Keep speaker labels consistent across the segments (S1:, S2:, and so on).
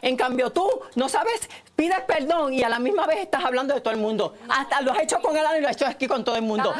S1: En cambio, tú no sabes, pides perdón y a la misma vez estás hablando de todo el mundo. Hasta lo has hecho con él y lo has hecho aquí con todo el mundo.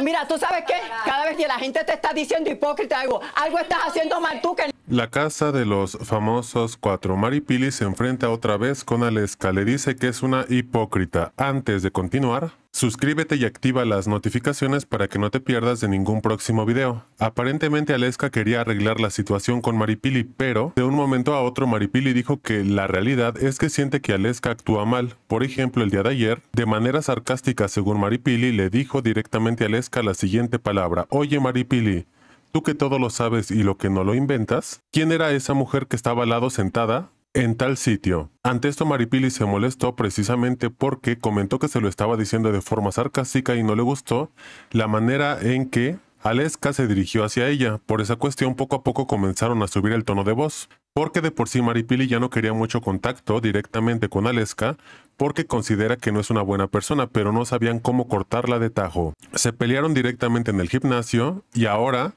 S1: mira, tú sabes qué? cada vez que la gente te está diciendo hipócrita algo, algo estás haciendo mal tú que la casa de los famosos cuatro Maripili se enfrenta otra vez con Aleska. Le dice que es una hipócrita. Antes de continuar, suscríbete y activa las notificaciones para que no te pierdas de ningún próximo video. Aparentemente Aleska quería arreglar la situación con Maripili, pero de un momento a otro Maripili dijo que la realidad es que siente que Aleska actúa mal. Por ejemplo, el día de ayer, de manera sarcástica según Maripili, le dijo directamente a Aleska la siguiente palabra. Oye Maripili, tú que todo lo sabes y lo que no lo inventas, ¿quién era esa mujer que estaba al lado sentada? En tal sitio. Ante esto Maripili se molestó precisamente porque comentó que se lo estaba diciendo de forma sarcástica y no le gustó la manera en que Aleska se dirigió hacia ella. Por esa cuestión poco a poco comenzaron a subir el tono de voz, porque de por sí Maripili ya no quería mucho contacto directamente con Aleska, porque considera que no es una buena persona, pero no sabían cómo cortarla de tajo. Se pelearon directamente en el gimnasio y ahora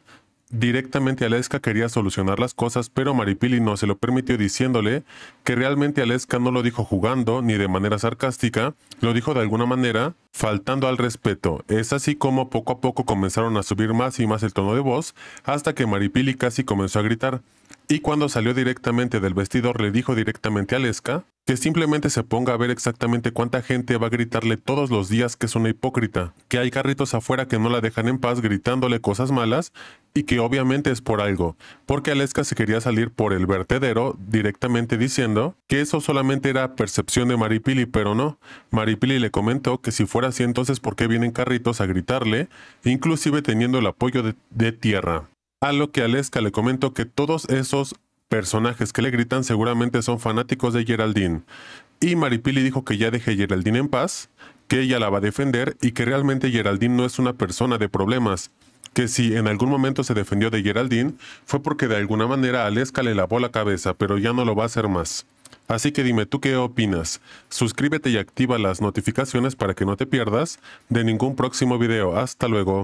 S1: directamente Aleska quería solucionar las cosas, pero Maripili no se lo permitió diciéndole que realmente Aleska no lo dijo jugando ni de manera sarcástica, lo dijo de alguna manera faltando al respeto. Es así como poco a poco comenzaron a subir más y más el tono de voz, hasta que Maripili casi comenzó a gritar. Y cuando salió directamente del vestidor le dijo directamente a Lesca que simplemente se ponga a ver exactamente cuánta gente va a gritarle todos los días que es una hipócrita, que hay carritos afuera que no la dejan en paz gritándole cosas malas y que obviamente es por algo, porque Lesca se quería salir por el vertedero directamente diciendo que eso solamente era percepción de Maripili, pero no. Maripili le comentó que si fuera así entonces por qué vienen carritos a gritarle, inclusive teniendo el apoyo de tierra. A lo que Aleska le comentó que todos esos personajes que le gritan seguramente son fanáticos de Geraldine. Y Maripili dijo que ya dejé a Geraldine en paz, que ella la va a defender y que realmente Geraldine no es una persona de problemas. Que si en algún momento se defendió de Geraldine fue porque de alguna manera Aleska le lavó la cabeza, pero ya no lo va a hacer más. Así que dime tú qué opinas. Suscríbete y activa las notificaciones para que no te pierdas de ningún próximo video. Hasta luego.